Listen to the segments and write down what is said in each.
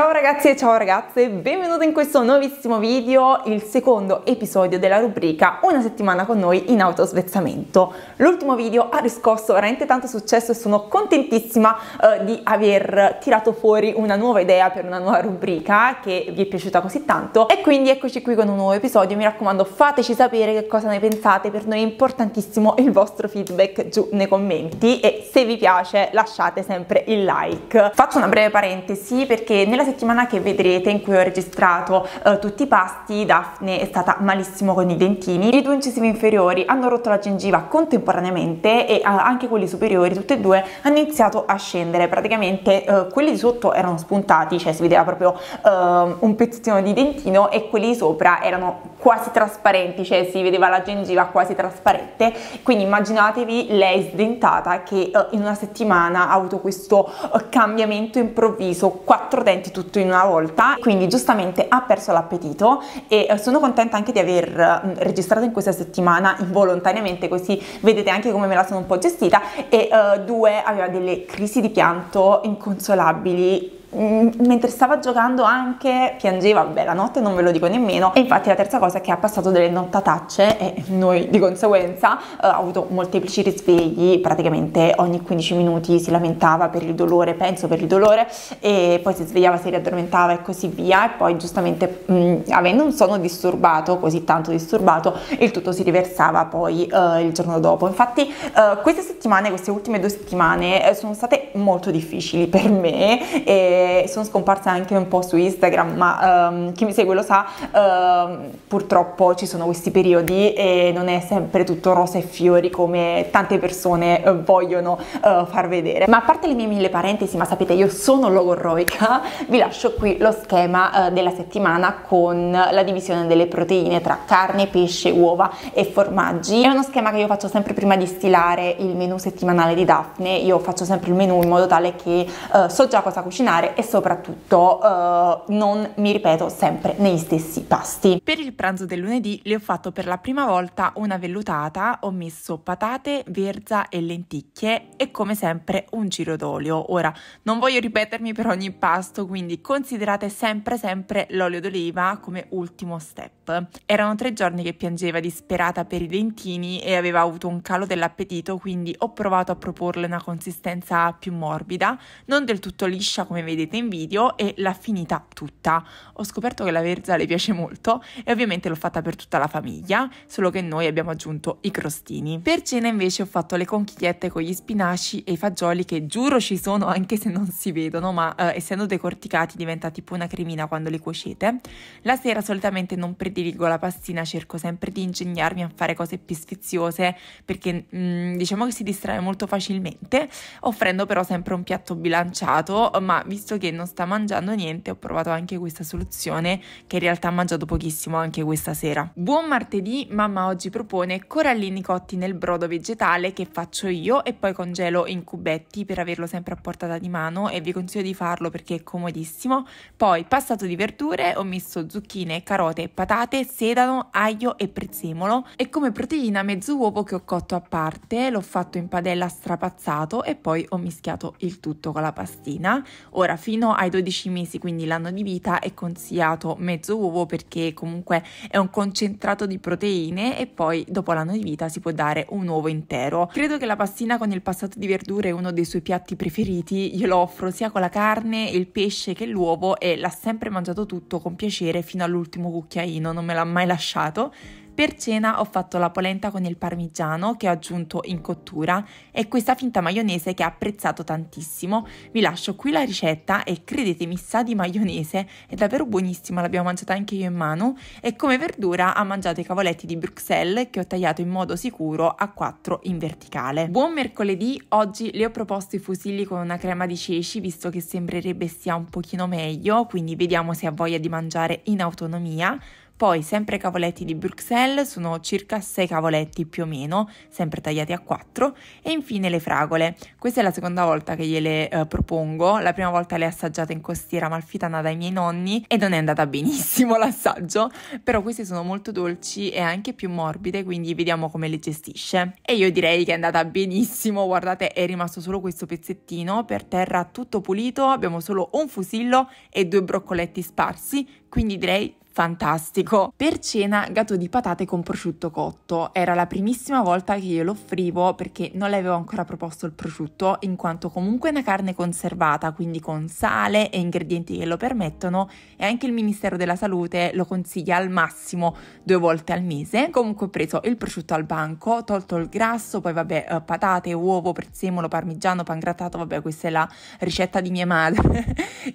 Ciao ragazzi e ciao ragazze, benvenuti in questo nuovissimo video, il secondo episodio della rubrica Una settimana con noi in autosvezzamento. L'ultimo video ha riscosso veramente tanto successo e sono contentissima eh, di aver tirato fuori una nuova idea per una nuova rubrica che vi è piaciuta così tanto e quindi eccoci qui con un nuovo episodio, mi raccomando fateci sapere che cosa ne pensate, per noi è importantissimo il vostro feedback giù nei commenti e se vi piace lasciate sempre il like. Faccio una breve parentesi perché nella settimana che vedrete in cui ho registrato eh, tutti i pasti, Daphne è stata malissimo con i dentini, i due incisivi inferiori hanno rotto la gengiva contemporaneamente e eh, anche quelli superiori, tutti e due, hanno iniziato a scendere, praticamente eh, quelli di sotto erano spuntati, cioè si vedeva proprio ehm, un pezzettino di dentino e quelli di sopra erano quasi trasparenti, cioè si vedeva la gengiva quasi trasparente, quindi immaginatevi lei sdentata che eh, in una settimana ha avuto questo eh, cambiamento improvviso, quattro denti tutto in una volta, quindi giustamente ha perso l'appetito e eh, sono contenta anche di aver mm, registrato in questa settimana involontariamente, così vedete anche come me la sono un po' gestita e uh, due aveva delle crisi di pianto inconsolabili Mm, mentre stava giocando anche piangeva, beh la notte non ve lo dico nemmeno e infatti la terza cosa è che ha passato delle nottatacce e noi di conseguenza eh, ha avuto molteplici risvegli praticamente ogni 15 minuti si lamentava per il dolore, penso per il dolore e poi si svegliava, si riaddormentava e così via e poi giustamente mh, mm, avendo un sonno disturbato, così tanto disturbato, il tutto si riversava poi eh, il giorno dopo. Infatti eh, queste settimane, queste ultime due settimane eh, sono state molto difficili per me e sono scomparsa anche un po' su Instagram, ma um, chi mi segue lo sa, um, purtroppo ci sono questi periodi e non è sempre tutto rosa e fiori come tante persone uh, vogliono uh, far vedere. Ma a parte le mie mille parentesi, ma sapete io sono logorroica, vi lascio qui lo schema uh, della settimana con la divisione delle proteine tra carne, pesce, uova e formaggi. È uno schema che io faccio sempre prima di stilare il menù settimanale di Daphne, io faccio sempre il menù in modo tale che so già cosa cucinare mangiare e soprattutto uh, non mi ripeto sempre negli stessi pasti. Per il pranzo del lunedì le ho fatto per la prima volta una vellutata, ho messo patate, verza e lenticchie e come sempre un giro d'olio. Ora non voglio ripetermi per ogni pasto, quindi considerate sempre sempre l'olio d'oliva come ultimo step. Erano tre giorni che piangeva disperata per i dentini e aveva avuto un calo dell'appetito, quindi ho provato a proporle una consistenza più morbida, non del tutto liscia come vedete vedete in video e l'ha finita tutta. Ho scoperto che la verza le piace molto e ovviamente l'ho fatta per tutta la famiglia, solo che noi abbiamo aggiunto i crostini. Per cena invece ho fatto le conchigliette con gli spinaci e i fagioli che giuro ci sono anche se non si vedono, ma eh, essendo decorticati diventa tipo una cremina quando li cuocete. La sera solitamente non prediligo la pastina, cerco sempre di ingegnarmi a fare cose più sfiziose perché mh, mm, diciamo che si distrae molto facilmente, offrendo però sempre un piatto bilanciato, ma visto visto che non sta mangiando niente ho provato anche questa soluzione che in realtà ha mangiato pochissimo anche questa sera. Buon martedì, mamma oggi propone corallini cotti nel brodo vegetale che faccio io e poi congelo in cubetti per averlo sempre a portata di mano e vi consiglio di farlo perché è comodissimo. Poi passato di verdure ho messo zucchine, carote, patate, sedano, aglio e prezzemolo e come proteina mezzo uovo che ho cotto a parte, l'ho fatto in padella strapazzato e poi ho mischiato il tutto con la pastina. Ora fino ai 12 mesi, quindi l'anno di vita, è consigliato mezzo uovo perché comunque è un concentrato di proteine e poi dopo l'anno di vita si può dare un uovo intero. Credo che la pastina con il passato di verdure è uno dei suoi piatti preferiti, glielo offro sia con la carne, il pesce che l'uovo e l'ha sempre mangiato tutto con piacere fino all'ultimo cucchiaino, non me l'ha mai lasciato. Per cena ho fatto la polenta con il parmigiano che ho aggiunto in cottura e questa finta maionese che ho apprezzato tantissimo. Vi lascio qui la ricetta e credetemi sa di maionese, è davvero buonissima, l'abbiamo mangiata anche io in mano e come verdura ho mangiato i cavoletti di Bruxelles che ho tagliato in modo sicuro a 4 in verticale. Buon mercoledì, oggi le ho proposto i fusilli con una crema di ceci visto che sembrerebbe sia un pochino meglio, quindi vediamo se ha voglia di mangiare in autonomia. Poi, sempre cavoletti di Bruxelles, sono circa 6 cavoletti più o meno, sempre tagliati a 4. E infine le fragole. Questa è la seconda volta che gliele eh, propongo. La prima volta le ho assaggiate in costiera amalfitana dai miei nonni e non è andata benissimo l'assaggio, però queste sono molto dolci e anche più morbide, quindi vediamo come le gestisce. E io direi che è andata benissimo, guardate, è rimasto solo questo pezzettino, per terra tutto pulito, abbiamo solo un fusillo e due broccoletti sparsi, quindi direi fantastico. Per cena gatto di patate con prosciutto cotto. Era la primissima volta che io lo offrivo perché non le avevo ancora proposto il prosciutto, in quanto comunque è una carne conservata, quindi con sale e ingredienti che lo permettono e anche il Ministero della Salute lo consiglia al massimo due volte al mese. Comunque ho preso il prosciutto al banco, tolto il grasso, poi vabbè eh, patate, uovo, prezzemolo, parmigiano, pangrattato, vabbè questa è la ricetta di mia madre.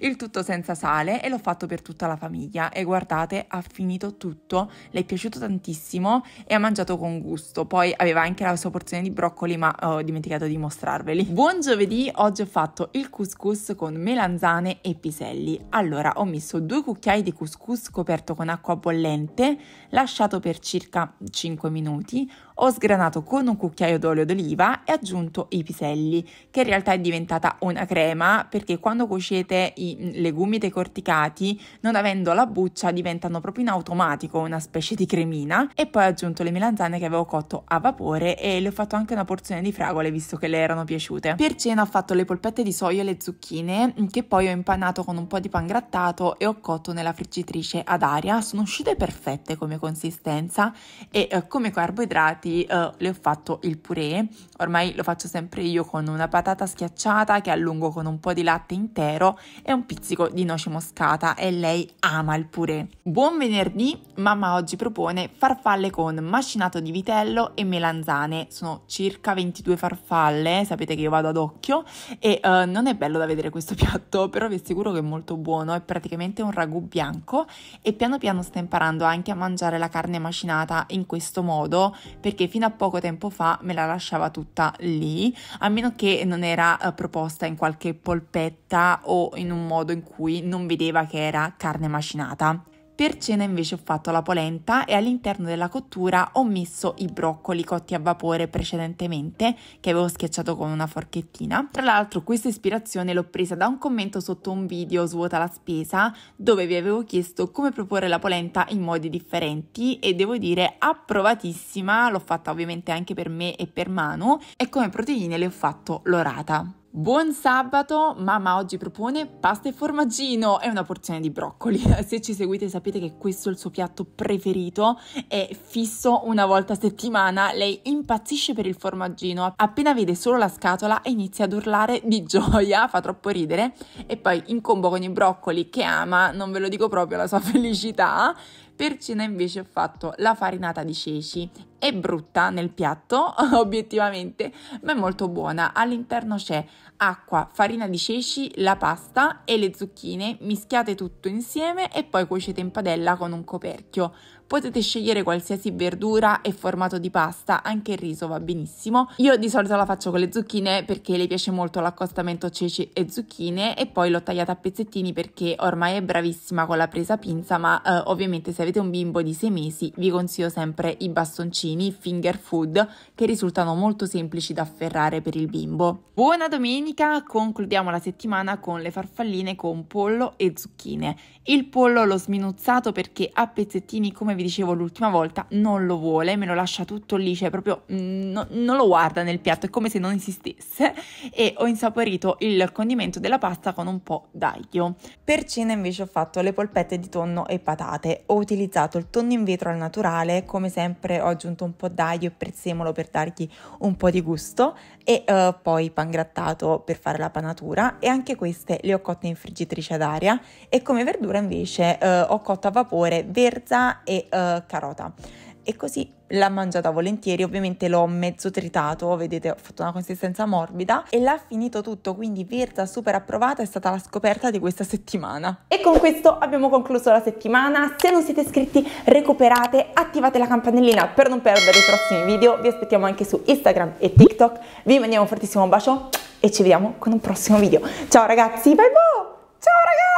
il tutto senza sale e l'ho fatto per tutta la famiglia e guardate serate ha finito tutto, le è piaciuto tantissimo e ha mangiato con gusto. Poi aveva anche la sua porzione di broccoli, ma eh, ho dimenticato di mostrarveli. Buon giovedì, oggi ho fatto il couscous con melanzane e piselli. Allora, ho messo due cucchiai di couscous coperto con acqua bollente, lasciato per circa 5 minuti, ho sgranato con un cucchiaio d'olio d'oliva e aggiunto i piselli, che in realtà è diventata una crema perché quando cuocete i mm, legumi decorticati, non avendo la buccia, diventano proprio in automatico una specie di cremina. E poi ho aggiunto le melanzane che avevo cotto a vapore e le ho fatto anche una porzione di fragole visto che le erano piaciute. Per cena ho fatto le polpette di soia e le zucchine mm, che poi ho impanato con un po' di pan grattato e ho cotto nella friggitrice ad aria. Sono uscite perfette come consistenza e eh, come carboidrati infatti eh, le ho fatto il purè, ormai lo faccio sempre io con una patata schiacciata che allungo con un po' di latte intero e un pizzico di noce moscata e lei ama il purè. Buon venerdì, mamma oggi propone farfalle con macinato di vitello e melanzane, sono circa 22 farfalle, sapete che io vado ad occhio e eh, non è bello da vedere questo piatto, però vi assicuro che è molto buono, è praticamente un ragù bianco e piano piano sto imparando anche a mangiare la carne macinata in questo modo perché perché fino a poco tempo fa me la lasciava tutta lì, a meno che non era eh, proposta in qualche polpetta o in un modo in cui non vedeva che era carne macinata. Per cena invece ho fatto la polenta e all'interno della cottura ho messo i broccoli cotti a vapore precedentemente che avevo schiacciato con una forchettina. Tra l'altro questa ispirazione l'ho presa da un commento sotto un video Svuota la spesa dove vi avevo chiesto come proporre la polenta in modi differenti e devo dire approvatissima, l'ho fatta ovviamente anche per me e per Manu e come proteine le ho fatto l'orata. Buon sabato, mamma oggi propone pasta e formaggino e una porzione di broccoli. Se ci seguite sapete che questo è il suo piatto preferito è fisso una volta a settimana. Lei impazzisce per il formaggino, appena vede solo la scatola inizia ad urlare di gioia, fa troppo ridere e poi in combo con i broccoli che ama, non ve lo dico proprio la sua felicità. Per cena invece ho fatto la farinata di ceci è brutta nel piatto, obiettivamente, ma è molto buona. All'interno c'è acqua, farina di ceci, la pasta e le zucchine, mischiate tutto insieme e poi cuocete in padella con un coperchio potete scegliere qualsiasi verdura e formato di pasta, anche il riso va benissimo. Io di solito la faccio con le zucchine perché le piace molto l'accostamento ceci e zucchine e poi l'ho tagliata a pezzettini perché ormai è bravissima con la presa pinza, ma eh, ovviamente se avete un bimbo di 6 mesi vi consiglio sempre i bastoncini finger food che risultano molto semplici da afferrare per il bimbo. Buona domenica, concludiamo la settimana con le farfalline con pollo e zucchine. Il pollo l'ho sminuzzato perché a pezzettini come come vi dicevo l'ultima volta, non lo vuole, me lo lascia tutto lì, cioè proprio mm, no, non lo guarda nel piatto, è come se non esistesse. E ho insaporito il condimento della pasta con un po' d'aglio. Per cena invece ho fatto le polpette di tonno e patate. Ho utilizzato il tonno in vetro al naturale, come sempre ho aggiunto un po' d'aglio e prezzemolo per dargli un po' di gusto e uh, poi pangrattato per fare la panatura e anche queste le ho cotte in friggitrice ad aria e come verdura invece uh, ho cotto a vapore verza e uh, carota. E così l'ha mangiata volentieri, ovviamente l'ho mezzo tritato, vedete ho fatto una consistenza morbida e l'ha finito tutto, quindi Verza super approvata è stata la scoperta di questa settimana. E con questo abbiamo concluso la settimana, se non siete iscritti recuperate, attivate la campanellina per non perdere i prossimi video, vi aspettiamo anche su Instagram e TikTok, vi mandiamo un fortissimo bacio e ci vediamo con un prossimo video. Ciao ragazzi, bye bye, ciao ragazzi!